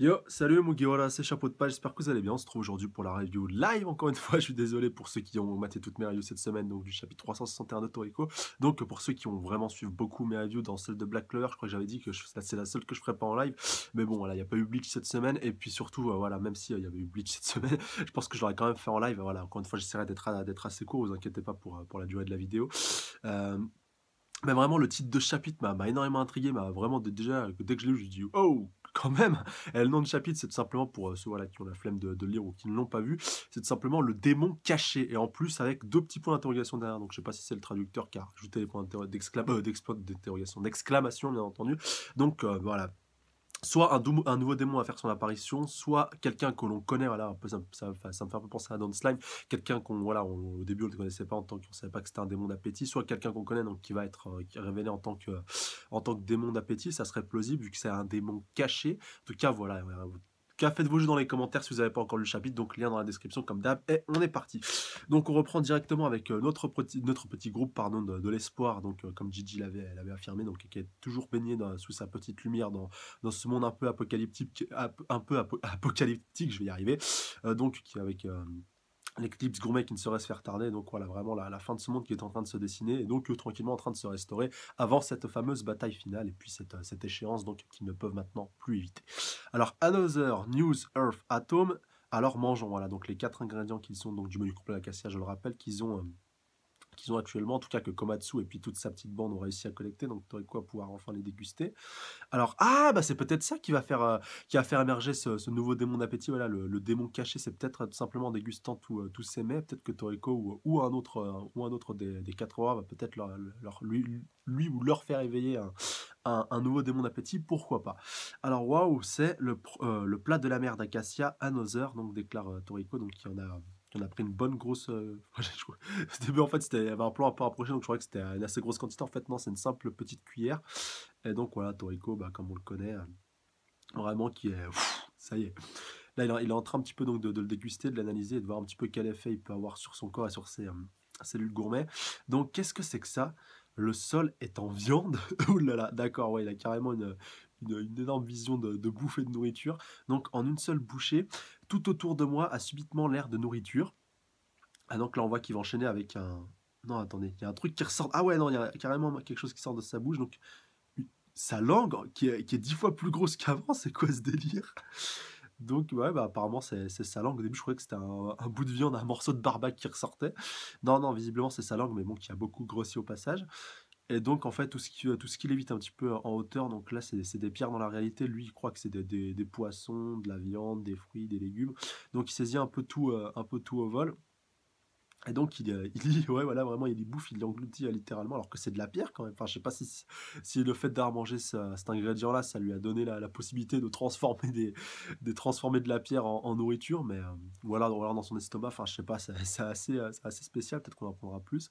Yo, salut Mugiwara, c'est Chapeau de Page, j'espère que vous allez bien. On se trouve aujourd'hui pour la review live, encore une fois. Je suis désolé pour ceux qui ont maté toutes mes reviews cette semaine, donc du chapitre 361 de Toriko. Donc pour ceux qui ont vraiment suivi beaucoup mes reviews dans celle de Black Clover, je crois que j'avais dit que c'est la seule que je ferais pas en live. Mais bon, voilà, il n'y a pas eu Bleach cette semaine. Et puis surtout, euh, voilà, même s'il y avait eu Bleach cette semaine, je pense que je l'aurais quand même fait en live. Voilà, encore une fois, j'essaierai d'être assez court, vous inquiétez pas pour, euh, pour la durée de la vidéo. Euh, mais vraiment, le titre de chapitre m'a énormément intrigué, m'a vraiment déjà, dès que je l'ai lu, je dit, oh, quand même. Et le nom du chapitre, c'est tout simplement pour euh, ceux qui ont la flemme de, de lire ou qui ne l'ont pas vu, c'est tout simplement le démon caché. Et en plus, avec deux petits points d'interrogation derrière. Donc, je sais pas si c'est le traducteur qui a ajouté les points euh, d'interrogation, d'exclamation, bien entendu. Donc, euh, voilà, soit un, nouveau démon à faire son apparition, soit quelqu'un que l'on connaît, voilà, un peu, ça, me fait un peu penser à Don Slime, quelqu'un qu'on, voilà, au début on ne connaissait pas en tant qu'on ne savait pas que c'était un démon d'appétit, soit quelqu'un qu'on connaît donc qui va être euh, révélé en tant que, en tant que démon d'appétit, ça serait plausible vu que c'est un démon caché. En tout cas, voilà, euh, cas, faites vos jeux dans les commentaires si vous n'avez pas encore lu le chapitre. Donc, lien dans la description, comme d'hab. Et on est parti. Donc, on reprend directement avec euh, notre petit, notre petit groupe pardon, de, l'espoir. Donc, euh, comme Gigi l'avait affirmé, donc, qui est toujours baigné sous sa petite lumière dans, dans ce monde un peu apocalyptique, un peu apocalyptique, je vais y arriver. Euh, donc, qui, avec l'éclipse gourmet qui ne saurait se faire tarder. Donc voilà, vraiment la, fin de ce monde qui est en train de se dessiner et donc euh, tranquillement en train de se restaurer avant cette fameuse bataille finale et puis euh, cette, échéance donc qu'ils ne peuvent maintenant plus éviter. Alors, Another News Earth Atom. Alors mangeons, voilà, donc les quatre ingrédients qui sont donc du menu complet à cassière. je le rappelle, qu'ils ont euh, qu'ils ont actuellement, en tout cas que Komatsu et puis toute sa petite bande ont réussi à collecter, donc Toriko aurais pouvoir enfin les déguster. Alors, ah, bah c'est peut-être ça qui va faire, euh, qui va faire émerger ce, nouveau démon d'appétit, voilà, le, démon caché, c'est peut-être euh, simplement en dégustant euh, tous euh, ces mets, peut-être que Toriko ou, un autre, ou un autre des, quatre rois va peut-être leur, lui, ou leur faire éveiller un, nouveau démon d'appétit, pourquoi pas. Alors, waouh, c'est le, plat de la mer d'Acacia, Another, donc déclare Toriko, donc il y en a on a pris une bonne grosse. Euh, Au début, en fait, il y avait un plan un peu rapproché, donc je croyais que c'était une assez grosse quantité. En fait, non, c'est une simple petite cuillère. Et donc, voilà, Toriko, bah, comme on le connaît, euh, vraiment qui est. ça y est. Là, il, est en train un petit peu donc, de, le déguster, de l'analyser de voir un petit peu quel effet il peut avoir sur son corps et sur ses euh, cellules gourmets. Donc, qu'est-ce que c'est que ça le sol est en viande. Ouh là là, d'accord, ouais, il a carrément une, une, énorme vision de, de bouffée de nourriture. Donc en une seule bouchée, tout autour de moi a subitement l'air de nourriture. Ah donc là on voit qu'il va enchaîner avec un... Non attendez, il y a un truc qui ressort... Ah ouais non, il y a carrément quelque chose qui sort de sa bouche. Donc sa langue qui est, dix fois plus grosse qu'avant, c'est quoi ce délire donc, ouais, bah, apparemment, c'est sa langue. Au début, je croyais que c'était un, bout de viande, un morceau de barbac qui ressortait. Non, non, visiblement, c'est sa langue, mais bon, qui a beaucoup grossi au passage. Et donc, en fait, tout ce qu'il euh, évite un petit peu en hauteur, donc là, c'est des pierres dans la réalité. Lui, il croit que c'est des, des, poissons, de la viande, des fruits, des légumes. Donc, il saisit un peu tout, euh, un peu tout au vol. Et donc, il, euh, il, ouais, voilà, vraiment, il y bouffe, il l'engloutit littéralement, alors que c'est de la pierre quand même. Enfin, je sais pas si, si le fait d'avoir mangé cet ingrédient-là, ça lui a donné la, possibilité de transformer, des, de transformer de la pierre en, nourriture, mais voilà, dans, dans son estomac, enfin, je sais pas, c'est assez, assez spécial, peut-être qu'on en apprendra plus.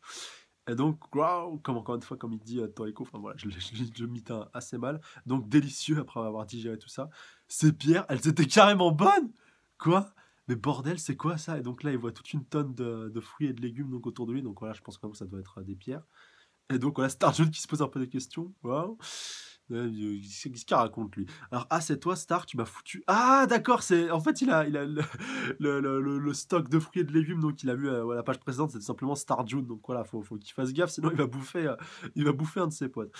Et donc, wow, comme encore une fois, comme il dit euh, enfin voilà, je, je, je assez mal. Donc, délicieux après avoir digéré tout ça. Ces pierres, elles étaient carrément bonnes Quoi mais bordel, c'est quoi ça Et donc là, il voit toute une tonne de, fruits et de légumes donc autour de lui. Donc voilà, je pense que ça doit être euh, des pierres. Et donc voilà, Starjun qui se pose un peu des questions. Waouh euh, qu'est-ce qu'il raconte lui Alors, ah, c'est toi, Star, tu m'as foutu. Ah, d'accord, c'est. En fait, il a, il a le, stock de fruits et de légumes, donc il a vu euh, à la page précédente, c'est simplement Star June. Donc voilà, faut, faut qu'il fasse gaffe, sinon il va bouffer, euh, il va bouffer un de ses potes.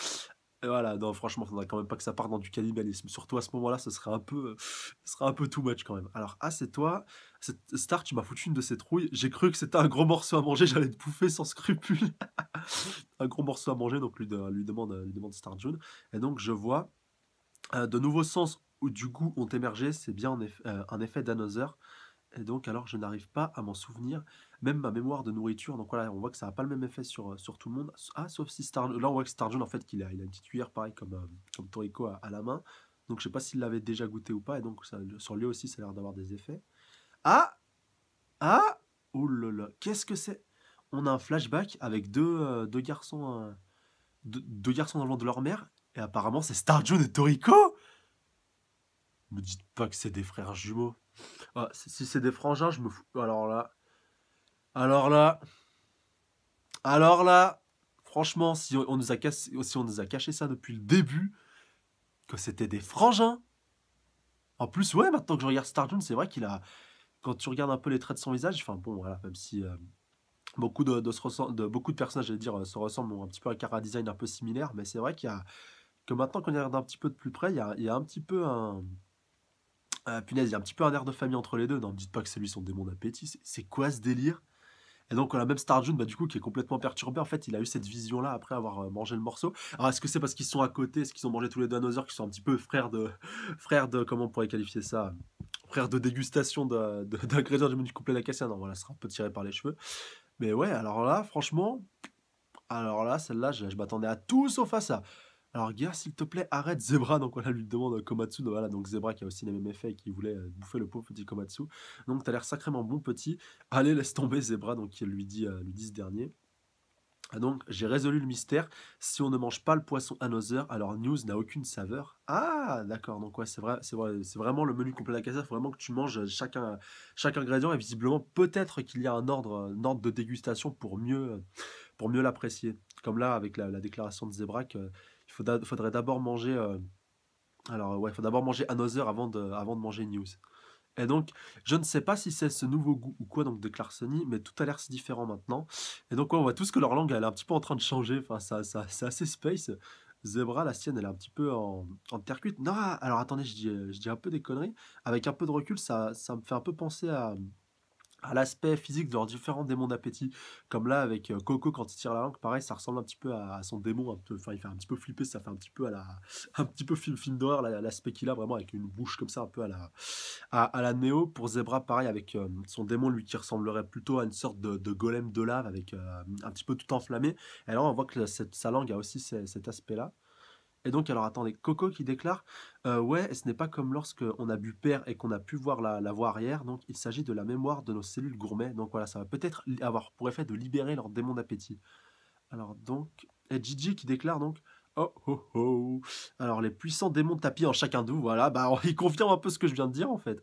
Voilà, non, franchement, faudrait quand même pas que ça parte dans du cannibalisme. Surtout à ce moment-là, ce serait un peu, un peu too much quand même. Alors, ah, c'est toi, Star, tu m'as foutu une de ces trouilles. J'ai cru que c'était un gros morceau à manger, j'allais te bouffer sans scrupule. un gros morceau à manger, donc lui, de, lui demande, lui demande Star June. Et donc, je vois euh, de nouveaux sens ou du goût ont émergé. C'est bien euh, un effet d'another. Et donc, alors, je n'arrive pas à m'en souvenir. Même ma mémoire de nourriture, donc voilà, on voit que ça n'a pas le même effet sur, sur tout le monde. Ah, sauf si Star... Là, on voit que Starjohn, en fait, qu'il a, il a une petite cuillère, pareil, comme, torico euh, Toriko à, la main. Donc, je sais pas s'il l'avait déjà goûté ou pas. Et donc, sur lui aussi, ça a l'air d'avoir des effets. Ah Ah Oh là là, qu'est-ce que c'est On a un flashback avec deux, euh, garçons... Euh, deux, garçons dans le de leur mère. Et apparemment, c'est Starjohn et Toriko me dites pas que c'est des frères jumeaux. Ah, si c'est des frangins, je me fous. Alors là, alors là, alors là, franchement, si on, nous a si on nous a caché ça depuis le début, que c'était des frangins. En plus, ouais, maintenant que je regarde Star c'est vrai qu'il a, quand tu regardes un peu les traits de son visage, enfin bon, voilà, même si euh, beaucoup de, de, de, beaucoup de personnages, dire, euh, se ressemblent un petit peu à un design un peu similaire, mais c'est vrai qu'il y a que maintenant qu'on y regarde un petit peu de plus près, il y a, un petit peu un euh, punaise, il y a un petit peu un air de famille entre les deux. Non, me dites pas que c'est lui son démon d'appétit. C'est quoi ce délire et donc, la même Star June, bah, du coup, qui est complètement perturbé, en fait, il a eu cette vision-là après avoir euh, mangé le morceau. Alors, est-ce que c'est parce qu'ils sont à côté, est-ce qu'ils ont mangé tous les deux heures qui sont un petit peu frères de. frères de. comment on pourrait qualifier ça Frères de dégustation d'ingrédients de, du menu de la cassienne. Ah non, voilà, ça sera un peu tiré par les cheveux. Mais ouais, alors là, franchement. Alors là, celle-là, je, je m'attendais à tout sauf à ça. Alors, gars, s'il te plaît, arrête Zebra. Donc, voilà, lui demande euh, Komatsu. Donc, voilà, donc Zebra qui a aussi les mêmes effets et qui voulait euh, bouffer le pauvre petit Komatsu. Donc, t'as l'air sacrément bon petit. Allez, laisse tomber Zebra. Donc, il lui dit, euh, le ce dernier. Donc, j'ai résolu le mystère. Si on ne mange pas le poisson another, alors News n'a aucune saveur. Ah, d'accord. Donc, ouais, c'est vrai, c'est vrai, c'est vraiment le menu complet de la Il faut vraiment que tu manges chaque, chaque ingrédient. Et visiblement, peut-être qu'il y a un ordre, de dégustation pour mieux, pour mieux l'apprécier. Comme là, avec la, déclaration de Zebra, que faudrait d'abord manger. Euh, alors, ouais, faut d'abord manger Another avant de, avant de manger News. Et donc, je ne sais pas si c'est ce nouveau goût ou quoi donc de Clarksony, mais tout a l'air si différent maintenant. Et donc, ouais, on voit tous que leur langue, elle est un petit peu en train de changer. Enfin, ça, ça c'est assez space. Zebra, la sienne, elle est un petit peu en, en terre cuite. Non, alors attendez, je dis, je dis un peu des conneries. Avec un peu de recul, ça me fait un peu penser à, à l'aspect physique de leurs différents démons d'appétit, comme là avec euh, Coco quand il tire la langue, pareil, ça ressemble un petit peu à, son démon, enfin il fait un petit peu flipper, ça fait un petit peu à la, un petit peu film, d'horreur l'aspect qu'il a vraiment avec une bouche comme ça un peu à la, à, la Néo. Pour Zebra, pareil avec euh, son démon lui qui ressemblerait plutôt à une sorte de, golem de lave avec euh, un petit peu tout enflammé. Et là on voit que sa langue a aussi cet aspect là. Et donc, alors attendez, Coco qui déclare euh, Ouais, et ce n'est pas comme lorsqu'on a bu père et qu'on a pu voir la, la, voie arrière, donc il s'agit de la mémoire de nos cellules gourmets. Donc voilà, ça va peut-être avoir pour effet de libérer leur démon d'appétit. Alors donc, et Gigi qui déclare donc Oh oh oh Alors les puissants démons tapis en chacun d'eux. voilà, bah ils confirme un peu ce que je viens de dire en fait.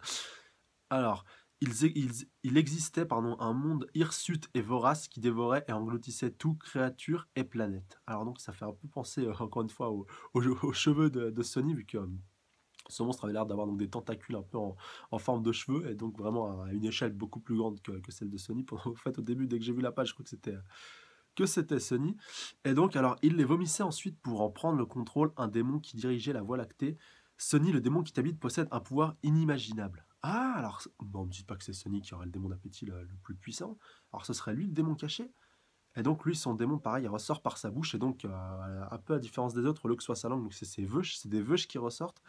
Alors, il existait pardon, un monde hirsute et vorace qui dévorait et engloutissait tout, créature et planète. Alors donc ça fait un peu penser, euh, encore une fois, aux, cheveux de, Sony, vu que euh, ce monstre avait l'air d'avoir des tentacules un peu en, forme de cheveux, et donc vraiment à une échelle beaucoup plus grande que, celle de Sony. en fait, au début, dès que j'ai vu la page, je crois que c'était euh, que Sony. Et donc, alors, il les vomissait ensuite pour en prendre le contrôle un démon qui dirigeait la Voie lactée. Sony, le démon qui t'habite, possède un pouvoir inimaginable. Ah, alors, bon, ne me dites pas que c'est Sonic qui aurait le démon d'appétit le, plus puissant. Alors, ce serait lui le démon caché. Et donc, lui, son démon, pareil, il ressort par sa bouche. Et donc, euh, un peu à différence des autres, le que soit sa langue, c'est ses veuches, c'est des veuches qui ressortent.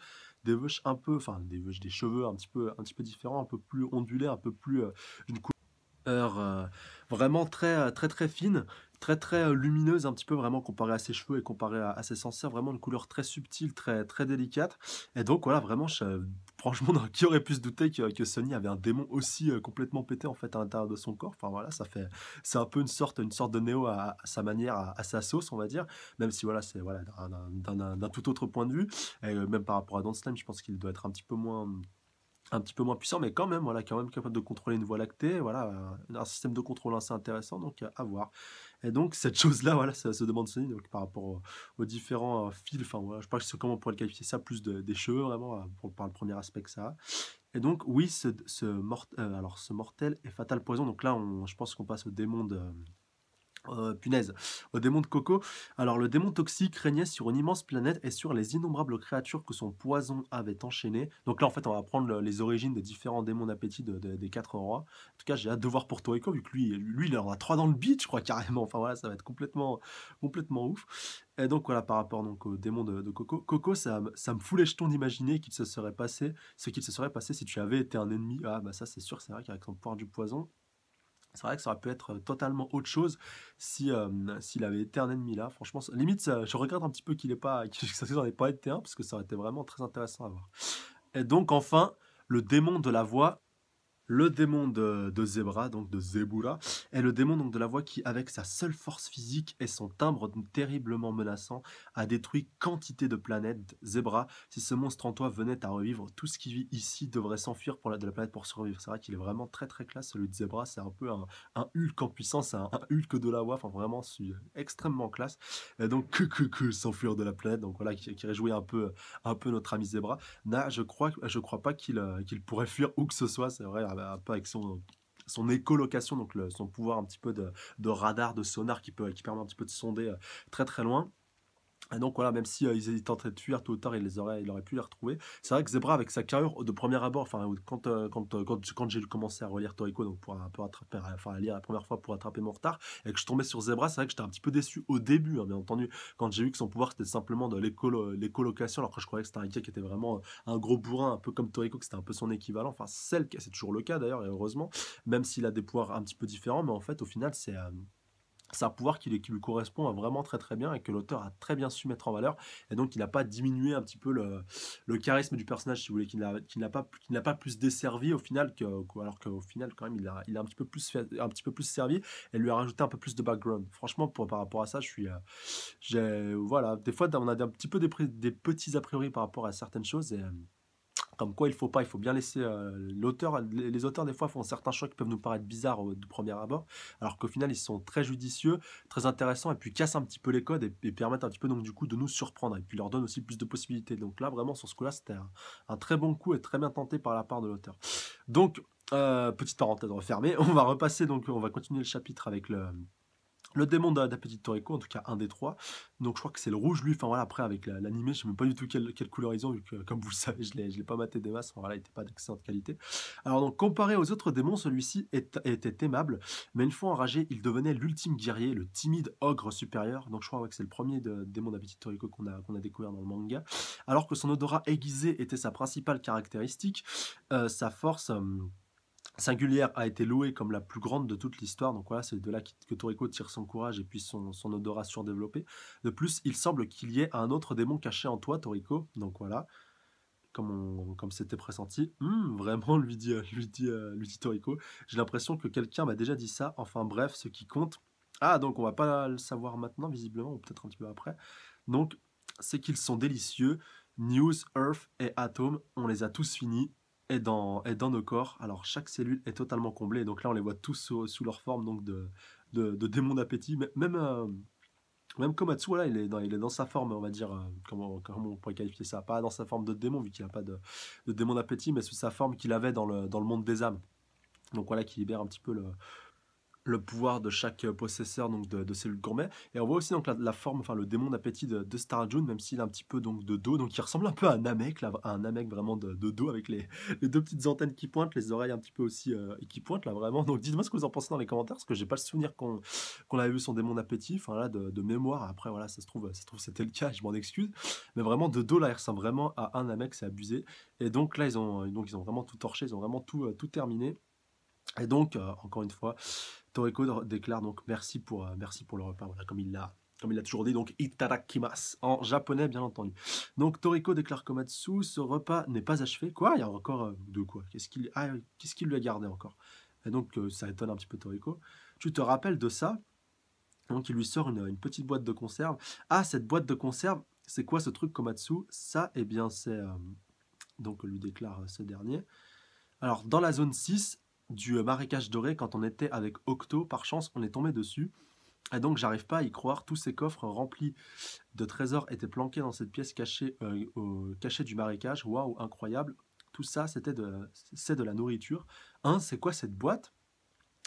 Des veuches un peu, enfin, des veuches, des cheveux un petit peu, un petit peu différents, un peu plus ondulés, un peu plus. Euh, une couleur euh, vraiment très, très, très fine très très lumineuse un petit peu vraiment comparé à ses cheveux et comparé à, ses censures vraiment une couleur très subtile très très délicate et donc voilà vraiment je, franchement, qui aurait pu se douter que, Sony avait un démon aussi euh, complètement pété en fait à l'intérieur de son corps. Enfin voilà, ça fait, c'est un peu une sorte, une sorte de Néo à, sa manière, à, sa sauce, on va dire. Même si voilà, c'est voilà d'un tout autre point de vue. Euh, même par rapport à Don't Slime, je pense qu'il doit être un petit peu moins un petit peu moins puissant, mais quand même, voilà, quand même capable de contrôler une voie lactée, voilà, un système de contrôle assez intéressant, donc euh, à voir. Et donc, cette chose-là, voilà, ça se demande Sony donc, par rapport aux, différents euh, fils. Enfin, voilà, je ne sais pas comment on pourrait le qualifier ça, plus des cheveux, vraiment, euh, pour, par le premier aspect que ça Et donc, oui, ce, euh, alors, ce mortel est fatal poison. Donc là, on, je pense qu'on passe au démon de, euh, punaise, au démon de Coco. Alors, le démon toxique régnait sur une immense planète et sur les innombrables créatures que son poison avait enchaînées. Donc là, en fait, on va prendre les origines des différents démons d'appétit des quatre rois. En tout cas, j'ai hâte de voir pour Toriko, vu que lui, lui, il en a trois dans le beat, je crois, carrément. Enfin, voilà, ça va être complètement, complètement ouf. Et donc, voilà, par rapport donc, au démon de, Coco. Coco, ça, ça me fout les jetons d'imaginer qu'il se serait passé, ce qu'il se serait passé si tu avais été un ennemi. Ah, bah ça, c'est sûr, c'est vrai qu'avec son pouvoir du poison, c'est vrai que ça aurait pu être euh, totalement autre chose si euh, s'il avait été un ennemi là. Franchement, limite, je regrette un petit peu qu'il n'ait pas, pas été un parce que ça aurait été vraiment très intéressant à voir. Et donc enfin, le démon de la voix le démon de, Zebra, donc de Zebura, est le démon donc de la voix qui, avec sa seule force physique et son timbre terriblement menaçant, a détruit quantité de planètes. Zebra, si ce monstre en toi venait à revivre, tout ce qui vit ici devrait s'enfuir de la planète pour survivre. C'est vrai qu'il est vraiment très très classe celui de Zebra, c'est un peu un, Hulk en puissance, un, Hulk de la voix, enfin vraiment extrêmement classe. Et donc que que que s'enfuir de la planète, donc voilà qui, réjouit un peu un peu notre ami Zebra. je crois je crois pas qu'il euh, qu'il pourrait fuir où que ce soit, c'est vrai un bah, peu avec son son écolocation, donc son pouvoir un petit peu de, de, radar, de sonar qui peut qui permet un petit peu de sonder euh, très très loin. Et donc voilà, même si euh, étaient en train de fuir, tôt ou tard, il les aurait, il aurait pu les retrouver. C'est vrai que Zebra, avec sa carrière de premier abord, enfin quand euh, quand euh, quand, quand j'ai commencé à relire Toriko, donc pour un peu attraper, enfin lire la première fois pour attraper mon retard, et que je tombais sur Zebra, c'est vrai que j'étais un petit peu déçu au début, hein, bien entendu, quand j'ai vu que son pouvoir c'était simplement de l'éco-location, alors que je croyais que c'était un gars qui était vraiment un gros bourrin, un peu comme Toriko, que c'était un peu son équivalent. Enfin, c'est toujours le cas d'ailleurs, et heureusement, même s'il a des pouvoirs un petit peu différents, mais en fait au final c'est c'est un pouvoir qui, lui correspond vraiment très très bien et que l'auteur a très bien su mettre en valeur. Et donc il n'a pas diminué un petit peu le, le, charisme du personnage, si vous voulez, qu'il n'a pas pas, n'a pas plus desservi au final, que, alors qu'au final quand même il a, il a un, petit peu plus un petit peu plus servi et lui a rajouté un peu plus de background. Franchement, pour, par rapport à ça, je suis... Euh, voilà, des fois on a un petit peu des, des petits a priori par rapport à certaines choses et... Euh, comme quoi, il faut pas, il faut bien laisser euh, l'auteur. Les, auteurs, des fois, font certains choix qui peuvent nous paraître bizarres au euh, premier abord, alors qu'au final, ils sont très judicieux, très intéressants, et puis cassent un petit peu les codes et, permettent un petit peu, donc, du coup, de nous surprendre, et puis leur donnent aussi plus de possibilités. Donc là, vraiment, sur ce coup-là, c'était un, très bon coup et très bien tenté par la part de l'auteur. Donc, euh, petite parenthèse refermée, on va repasser, donc, on va continuer le chapitre avec le le démon de en tout cas un des trois. Donc je crois que c'est le rouge, lui. Enfin voilà, après avec l'animé, je ne sais même pas du tout quelle, quelle couleur ils ont, vu que comme vous le savez, je ne l'ai pas maté des masses. Voilà, il n'était pas d'excellente qualité. Alors donc, comparé aux autres démons, celui-ci était aimable, mais une fois enragé, il devenait l'ultime guerrier, le timide ogre supérieur. Donc je crois que c'est le premier démon de qu'on a, qu'on a découvert dans le manga. Alors que son odorat aiguisé était sa principale caractéristique, euh, sa force. Euh, singulière a été louée comme la plus grande de toute l'histoire. Donc voilà, c'est de là que Toriko tire son courage et puis son, son odorat surdéveloppé. De plus, il semble qu'il y ait un autre démon caché en toi, Toriko. Donc voilà, comme comme c'était pressenti. Hmm, vraiment, lui dit, euh, lui dit, euh, lui dit Toriko. J'ai l'impression que quelqu'un m'a déjà dit ça. Enfin bref, ce qui compte. Ah, donc on va pas le savoir maintenant, visiblement, ou peut-être un petit peu après. Donc, c'est qu'ils sont délicieux. News, Earth et Atom, on les a tous finis est dans, dans nos corps. Alors chaque cellule est totalement comblée. Donc là, on les voit tous sous, leur forme donc de, de, démon d'appétit. Même, comme euh, même Komatsu, là, il est, dans, il est dans sa forme, on va dire, euh, comment, comment on pourrait qualifier ça Pas dans sa forme de démon, vu qu'il a pas de, de démon d'appétit, mais sous sa forme qu'il avait dans le, dans le monde des âmes. Donc voilà, qui libère un petit peu le, le pouvoir de chaque euh, possesseur donc de, cellules gourmet. Et on voit aussi donc la, forme, enfin le démon d'appétit de, Star June, même s'il a un petit peu donc de dos, donc il ressemble un peu à un Namek, là, à un Namek vraiment de, dos avec les, les, deux petites antennes qui pointent, les oreilles un petit peu aussi et euh, qui pointent là vraiment. Donc dites-moi ce que vous en pensez dans les commentaires, parce que j'ai pas le souvenir qu'on qu'on avait vu son démon d'appétit, enfin là de, mémoire. Après voilà, ça se trouve, ça se trouve c'était le cas, je m'en excuse, mais vraiment de dos là, il ressemble vraiment à un Namek, c'est abusé. Et donc là ils ont donc ils ont vraiment tout torché, ils ont vraiment tout euh, tout terminé. Et donc, encore une fois, Toriko déclare donc merci pour, euh, merci pour le repas, voilà, comme il l'a. Comme il toujours dit, donc itadakimasu, en japonais bien entendu. Donc Toriko déclare Komatsu, ce repas n'est pas achevé. Quoi Il y a encore euh, de quoi ah, Qu'est-ce qu'il lui a gardé encore Et donc euh, ça étonne un petit peu Toriko. Tu te rappelles de ça Donc il lui sort une, une petite boîte de conserve. Ah, cette boîte de conserve, c'est quoi ce truc Komatsu Ça, eh bien c'est... donc lui déclare ce dernier. Alors dans la zone 6, du euh, marécage doré quand on était avec Octo. Par chance, on est tombé dessus. Et donc, j'arrive pas à y croire. Tous ces coffres remplis de trésors étaient planqués dans cette pièce cachée, euh, au, cachet du marécage. Waouh, incroyable. Tout ça, c'était de, c'est de la nourriture. Un, c'est quoi cette boîte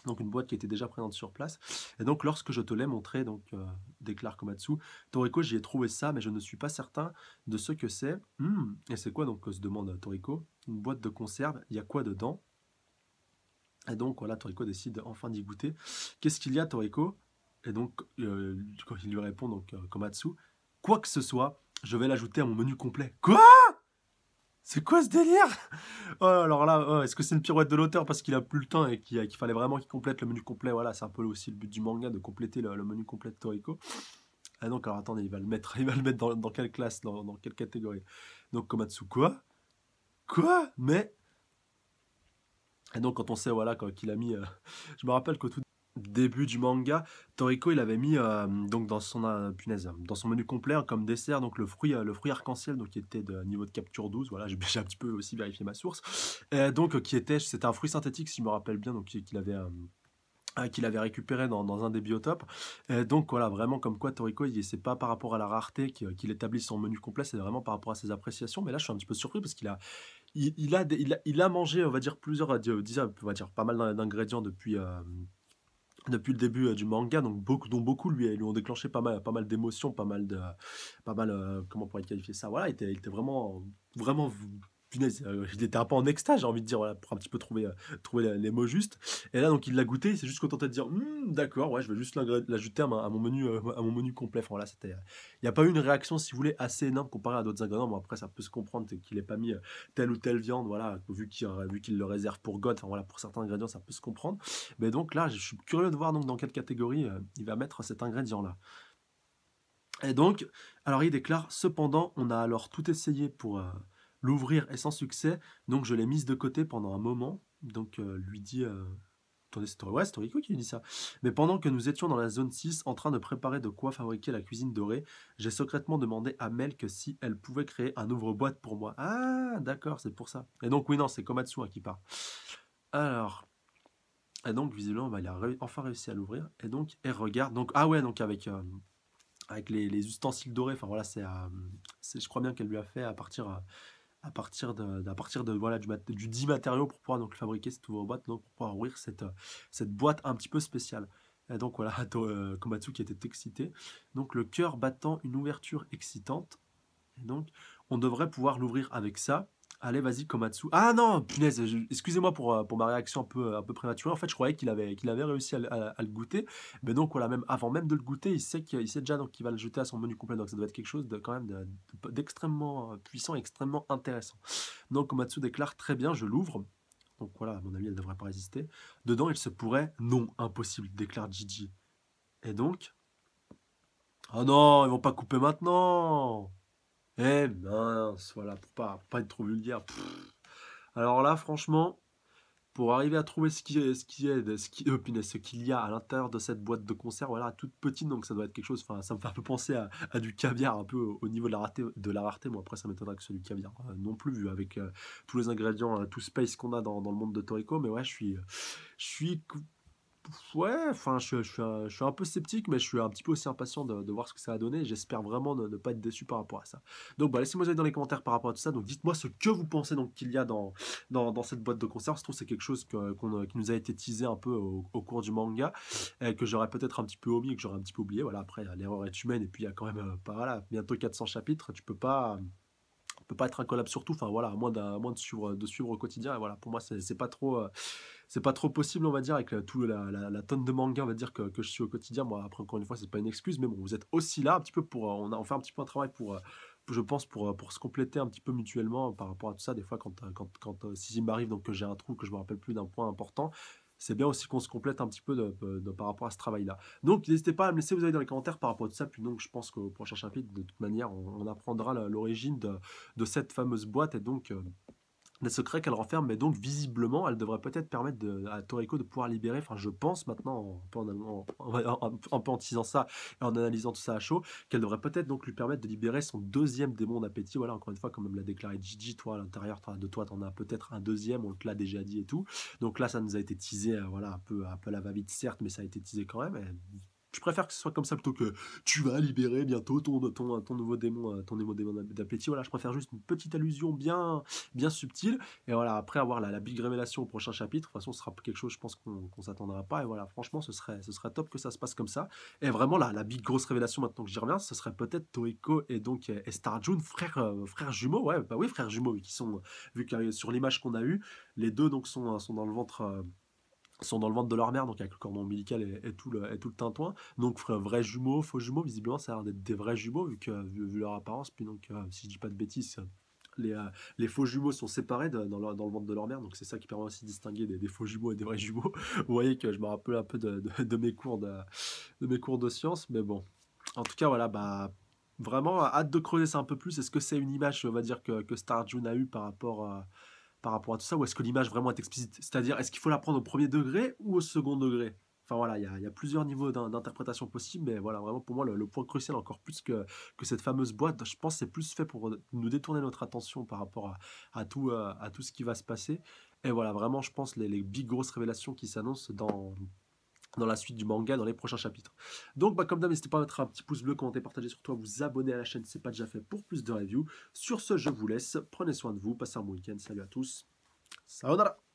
donc une boîte qui était déjà présente sur place. Et donc lorsque je te l'ai montré, donc euh, déclare Komatsu, Toriko, j'y ai trouvé ça, mais je ne suis pas certain de ce que c'est. Hmm, et c'est quoi donc se demande Toriko Une boîte de conserve, il y a quoi dedans et donc, voilà, Toriko décide enfin d'y goûter. Qu'est-ce qu'il y a, Toriko Et donc, euh, il lui répond, donc, euh, Komatsu, quoi que ce soit, je vais l'ajouter à mon menu complet. Quoi c'est quoi ce délire oh, Alors là, oh, est-ce que c'est une pirouette de l'auteur parce qu'il a plus le temps et qu'il fallait vraiment qu'il complète le menu complet Voilà, c'est un peu aussi le but du manga de compléter le, menu complet de Toriko. Et donc, alors attendez, il va le mettre, il va le mettre dans, quelle classe, dans, dans, quelle catégorie Donc Komatsu, quoi Quoi Mais et donc quand on sait voilà qu'il a mis, euh, je me rappelle qu'au tout début du manga, Toriko il avait mis euh, donc dans son euh, punaise, dans son menu complet hein, comme dessert donc le fruit le fruit arc-en-ciel donc qui était de niveau de capture 12 voilà j'ai un petit peu aussi vérifié ma source donc qui était c'était un fruit synthétique si je me rappelle bien donc qu'il avait qu'il avait récupéré dans, dans, un des biotopes. Et donc voilà, vraiment comme quoi Toriko, c'est pas par rapport à la rareté qu'il établit son menu complet, c'est vraiment par rapport à ses appréciations. Mais là, je suis un petit peu surpris parce qu'il a, il, il, a il, a, il, a, mangé, on va dire, plusieurs, euh, on va dire, pas mal d'ingrédients depuis, euh, depuis le début euh, du manga, donc beaucoup, dont beaucoup lui, lui ont déclenché pas mal, pas mal d'émotions, pas mal de. Pas mal, euh, comment on pourrait qualifier ça Voilà, il était, il était, vraiment, vraiment punaise, euh, il était un peu en extase, j'ai envie de dire, voilà, pour un petit peu trouver, euh, trouver les mots justes. Et là, donc, il l'a goûté, c'est s'est juste contenté de dire, hum, d'accord, ouais, je vais juste l'ajouter à, mon menu, euh, à mon menu complet. Enfin, voilà, c'était, il n'y a pas eu une réaction, si vous voulez, assez énorme comparée à d'autres ingrédients. après, ça peut se comprendre qu'il n'ait pas mis telle ou telle viande, voilà, vu qu'il, vu qu'il le réserve pour God, enfin, voilà, pour certains ingrédients, ça peut se comprendre. Mais donc, là, je suis curieux de voir donc dans quelle catégorie il va mettre cet ingrédient-là. Et donc, alors il déclare, cependant, on a alors tout essayé pour, L'ouvrir est sans succès, donc je l'ai mise de côté pendant un moment. Donc euh, lui dit... Euh, attendez, c'est ouais, Torico qui dit ça. Mais pendant que nous étions dans la zone 6 en train de préparer de quoi fabriquer la cuisine dorée, j'ai secrètement demandé à Mel que si elle pouvait créer un ouvre-boîte pour moi. Ah, d'accord, c'est pour ça. Et donc, oui, non, c'est Komatsu à hein, qui part. Alors, et donc, visiblement, bah, il a enfin réussi à l'ouvrir. Et donc, elle regarde. Donc, ah ouais, donc avec, euh, avec les, ustensiles dorés. Enfin, voilà, c'est. je crois bien qu'elle lui a fait à partir à partir, de, partir de, voilà, du, du dit matériau pour pouvoir donc fabriquer cette boîte, donc pour pouvoir ouvrir cette, cette boîte un petit peu spéciale. Et donc voilà, euh, Komatsu qui était excité. Donc le cœur battant une ouverture excitante. Et donc on devrait pouvoir l'ouvrir avec ça. Allez, vas-y, Komatsu. Ah non, punaise, excusez-moi pour, euh, pour ma réaction un peu, euh, un peu prématurée. En fait, je croyais qu'il avait, qu'il avait réussi à, le goûter. Mais donc, voilà, même avant même de le goûter, il sait, qu'il sait déjà qu'il va le jeter à son menu complet. Donc, ça doit être quelque chose de, quand même d'extrêmement euh, puissant, extrêmement intéressant. Donc, Komatsu déclare très bien, je l'ouvre. Donc voilà, à mon avis, elle ne devrait pas résister. Dedans, il se pourrait non, impossible, déclare Gigi. Et donc, ah non, ils vont pas couper maintenant eh mince, ben, voilà, pour pas, pas être trop vulgaire. Alors là, franchement, pour arriver à trouver ce qui est, ce qui ce euh, qui, ce qu'il y a à l'intérieur de cette boîte de concert, voilà, toute petite, donc ça doit être quelque chose. Enfin, ça me fait un peu penser à, du caviar, un peu au niveau de la rareté. De la rareté. après, ça m'étonnerait que ce soit du caviar euh, non plus, vu avec euh, tous les ingrédients, tout space qu'on a dans, le monde de Toriko. Mais ouais, je suis, je suis ouais, enfin, je, je, je, suis un peu sceptique, mais je suis un petit peu aussi impatient de, voir ce que ça va donner. J'espère vraiment ne, ne, pas être déçu par rapport à ça. Donc, bah, laissez-moi dans les commentaires par rapport à tout ça. Donc, dites-moi ce que vous pensez donc qu'il y a dans, dans, dans, cette boîte de conserve. Je trouve que c'est quelque chose euh, qui nous a été teasé un peu au, cours du manga, et euh, que j'aurais peut-être un petit peu omis et que j'aurais un petit peu oublié. Voilà, après, l'erreur est humaine, et puis il y a quand même, euh, pas, voilà, bientôt 400 chapitres. Tu peux pas peut pas être un sur tout. Enfin voilà, à moins, de suivre de suivre au quotidien. Et voilà, pour moi c'est pas trop euh, c'est pas trop possible on va dire avec euh, tout la, tonne de manga on va dire que, je suis au quotidien. Moi après encore une fois c'est pas une excuse, mais bon vous êtes aussi là un petit peu pour euh, on a on fait un petit peu un travail pour je pense, pour, pour se compléter un petit peu mutuellement par rapport à tout ça. Des fois, quand, quand, quand si m'arrive donc que j'ai un trou, que je me rappelle plus d'un point important, c'est bien aussi qu'on se complète un petit peu de, par rapport à ce travail-là. Donc n'hésitez pas à me laisser vous avis dans les commentaires par rapport à ça. Puis donc je pense qu'au prochain chapitre, de toute manière, on, apprendra l'origine de, cette fameuse boîte et donc... Euh, le secrets qu'elle renferme, mais donc visiblement, elle devrait peut-être permettre à Toriko de pouvoir libérer, enfin je pense maintenant, en, en, en, teasant ça et en analysant tout ça à chaud, qu'elle devrait peut-être donc lui permettre de libérer son deuxième démon d'appétit, voilà, encore une fois, comme l'a déclaré Gigi, toi à l'intérieur de toi, t'en as peut-être un deuxième, on te l'a déjà dit et tout, donc là ça nous a été teasé, euh, voilà, un peu, un peu à la va-vite certes, mais ça a été teasé quand même, je préfère que ce soit comme ça plutôt que tu vas libérer bientôt ton, ton, ton nouveau démon, euh, ton démon d'appétit. Voilà, je préfère juste une petite allusion bien, bien subtile. Et voilà, après avoir la, big révélation au prochain chapitre, de toute façon, ce sera quelque chose, je pense, qu'on ne s'attendra pas. Et voilà, franchement, ce serait, ce serait top que ça se passe comme ça. Et vraiment, la, la big grosse révélation, maintenant que j'y reviens, ce serait peut-être Toeko et donc euh, et frère euh, frère jumeau. Ouais, bah oui, frère jumeau qui sont, vu que sur l'image qu'on a eue, les deux donc sont, sont dans le ventre sont dans le ventre de leur mère, donc avec le cordon ombilical et, tout, le, et tout le tintouin. Donc vrais jumeaux, faux jumeaux, visiblement ça a l'air d'être des vrais jumeaux vu, que, vu, leur apparence. Puis donc, euh, si je dis pas de bêtises, les, euh, les, faux jumeaux sont séparés dans, le, dans, le ventre de leur mère, donc c'est ça qui permet aussi de distinguer des, faux jumeaux et des vrais jumeaux. Vous voyez que je me rappelle un peu de, mes cours de, mes cours de sciences, mais bon. En tout cas, voilà, bah, vraiment hâte de creuser ça un peu plus. Est-ce que c'est une image, on va dire, que, que Star June a eu par rapport à. Euh, par rapport à tout ça Ou est-ce que l'image vraiment est explicite C'est-à-dire, est-ce qu'il faut la prendre au premier degré ou au second degré Enfin voilà, il y, a plusieurs niveaux d'interprétation possibles, mais voilà, vraiment pour moi, le, point crucial, encore plus que, que, cette fameuse boîte, je pense c'est plus fait pour nous détourner notre attention par rapport à, tout, euh, tout ce qui va se passer. Et voilà, vraiment, je pense les, les big grosses révélations qui s'annoncent dans, dans la suite du manga, dans les prochains chapitres. Donc bah, comme d'hab, n'hésitez pas à mettre un petit pouce bleu, commenter, partager, sur toi, vous abonner à la chaîne si ce n'est pas déjà fait pour plus de reviews. Sur ce, je vous laisse, prenez soin de vous, passez un bon week-end, salut à tous, sayonara